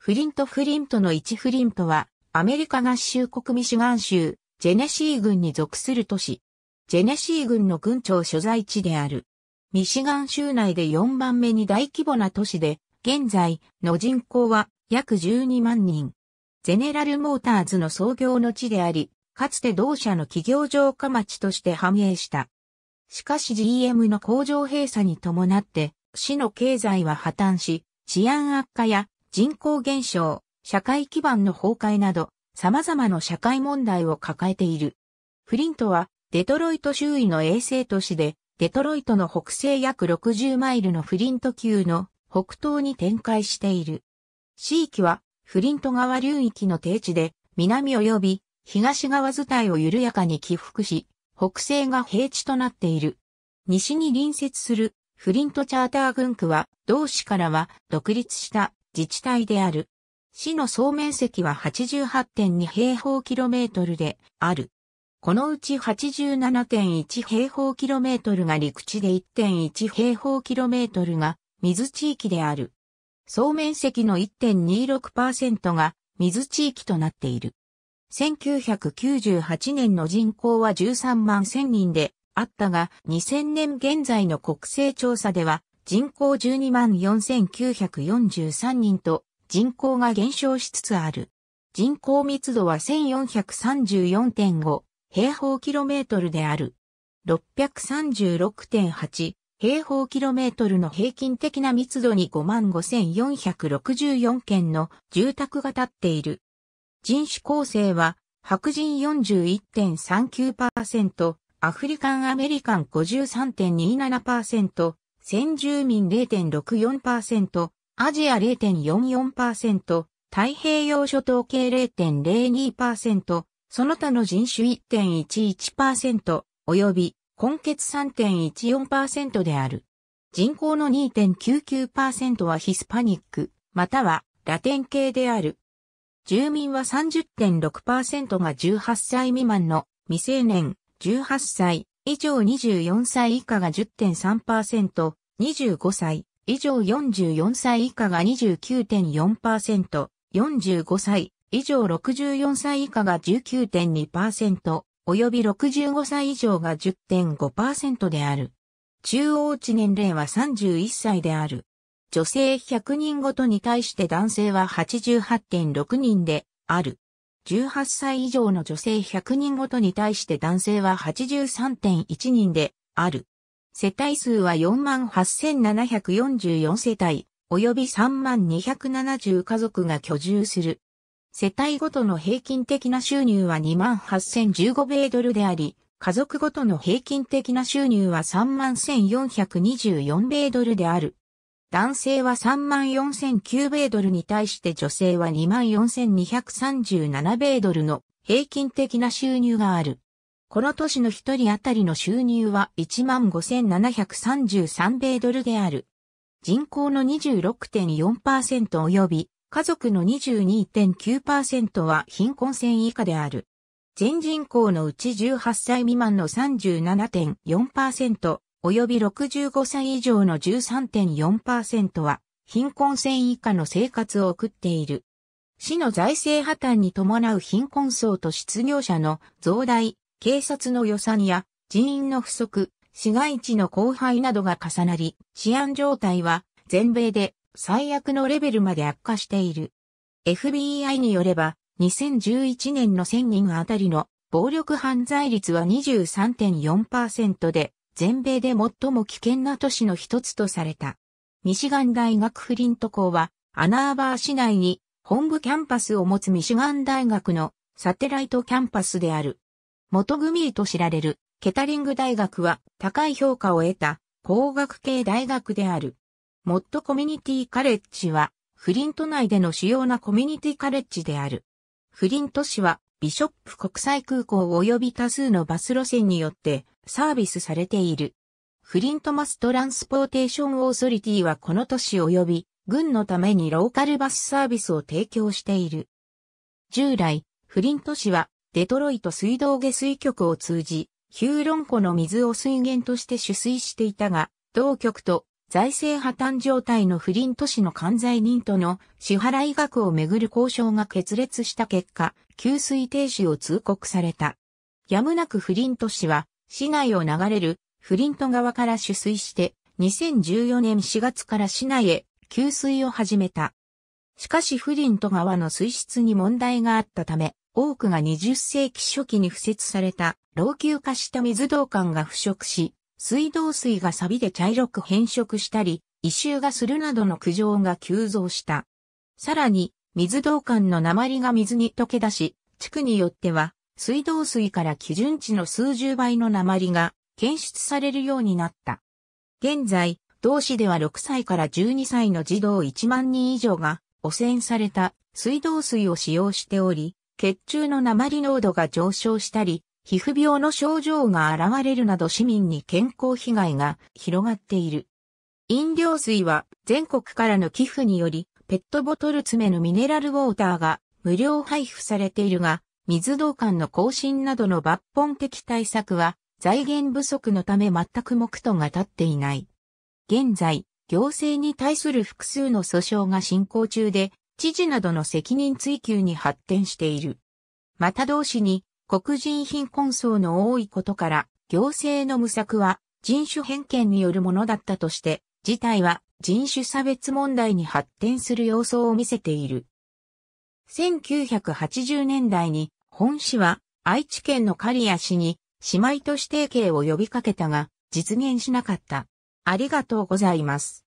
フリント・フリントの1フリントは、アメリカ合衆国ミシガン州、ジェネシー郡に属する都市。ジェネシー郡の郡庁所在地である。ミシガン州内で4番目に大規模な都市で、現在の人口は約12万人。ゼネラルモーターズの創業の地であり、かつて同社の企業城下町として繁栄した。しかし GM の工場閉鎖に伴って、市の経済は破綻し、治安悪化や人口減少、社会基盤の崩壊など、様々な社会問題を抱えている。フリントは、デトロイト周囲の衛星都市で、デトロイトの北西約60マイルのフリント級の北東に展開している。地域は、フリント川流域の低地で、南及び東側図体を緩やかに起伏し、北西が平地となっている。西に隣接するフリントチャーター軍区は、同市からは独立した自治体である。市の総面積は88.2平方キロメートルである。このうち87.1平方キロメートルが陸地で1.1平方キロメートルが水地域である。総面積の1.26%が水地域となっている。1998年の人口は13万1000人であったが、2000年現在の国勢調査では人口12万4943人と人口が減少しつつある。人口密度は1434.5平方キロメートルである。636.8平方キロメートルの平均的な密度に55,464件の住宅が建っている。人種構成は白人41.39%、アフリカンアメリカン53.27%、先住民0.64%、アジア0.44%、太平洋諸島系0.02%、その他の人種1.11%、及び根血3.14%である。人口の2.99%はヒスパニック、またはラテン系である。住民は30.6%が18歳未満の未成年、18歳、以上24歳以下が10.3%、25歳以上44歳以下が29.4%、45歳以上64歳以下が19.2%、及び65歳以上が10.5%である。中央値年齢は31歳である。女性100人ごとに対して男性は88.6人である。18歳以上の女性100人ごとに対して男性は83.1人である。世帯数は48,744世帯、及び3270家族が居住する。世帯ごとの平均的な収入は28,015米ドルであり、家族ごとの平均的な収入は31,424米ドルである。男性は34,009米ドルに対して女性は24,237米ドルの平均的な収入がある。この年の一人当たりの収入は15,733米ドルである。人口の26.4%及び家族の22.9%は貧困線以下である。全人口のうち18歳未満の37.4%、及び65歳以上の13.4%は、貧困線以下の生活を送っている。市の財政破綻に伴う貧困層と失業者の増大、警察の予算や人員の不足、市街地の荒廃などが重なり、治安状態は全米で最悪のレベルまで悪化している。FBI によれば、2011年の1000人あたりの暴力犯罪率は23.4%で、全米で最も危険な都市の一つとされた。ミシガン大学フリント校は、アナーバー市内に本部キャンパスを持つミシガン大学のサテライトキャンパスである。元組ーと知られるケタリング大学は高い評価を得た工学系大学である。モットコミュニティカレッジはフリント内での主要なコミュニティカレッジである。フリント市はビショップ国際空港及び多数のバス路線によってサービスされている。フリントマストランスポーテーションオーソリティはこの都市及び軍のためにローカルバスサービスを提供している。従来、フリント市はデトロイト水道下水局を通じ、ヒューロン湖の水を水源として取水していたが、同局と財政破綻状態のフリント市の管財人との支払い額をめぐる交渉が決裂した結果、給水停止を通告された。やむなくフリント市は市内を流れるフリント川から取水して、2014年4月から市内へ給水を始めた。しかしフリント川の水質に問題があったため、多くが20世紀初期に付設された老朽化した水道管が腐食し、水道水が錆で茶色く変色したり、異臭がするなどの苦情が急増した。さらに、水道管の鉛が水に溶け出し、地区によっては水道水から基準値の数十倍の鉛が検出されるようになった。現在、同市では6歳から12歳の児童1万人以上が汚染された水道水を使用しており、血中の鉛濃度が上昇したり、皮膚病の症状が現れるなど市民に健康被害が広がっている。飲料水は全国からの寄付によりペットボトル詰めのミネラルウォーターが無料配布されているが、水道管の更新などの抜本的対策は、財源不足のため全く目途が立っていない。現在、行政に対する複数の訴訟が進行中で、知事などの責任追及に発展している。また同時に、黒人貧困層の多いことから、行政の無策は人種偏見によるものだったとして、事態は人種差別問題に発展する様相を見せている。1980年代に本市は愛知県の刈谷市に姉妹都市提携を呼びかけたが実現しなかった。ありがとうございます。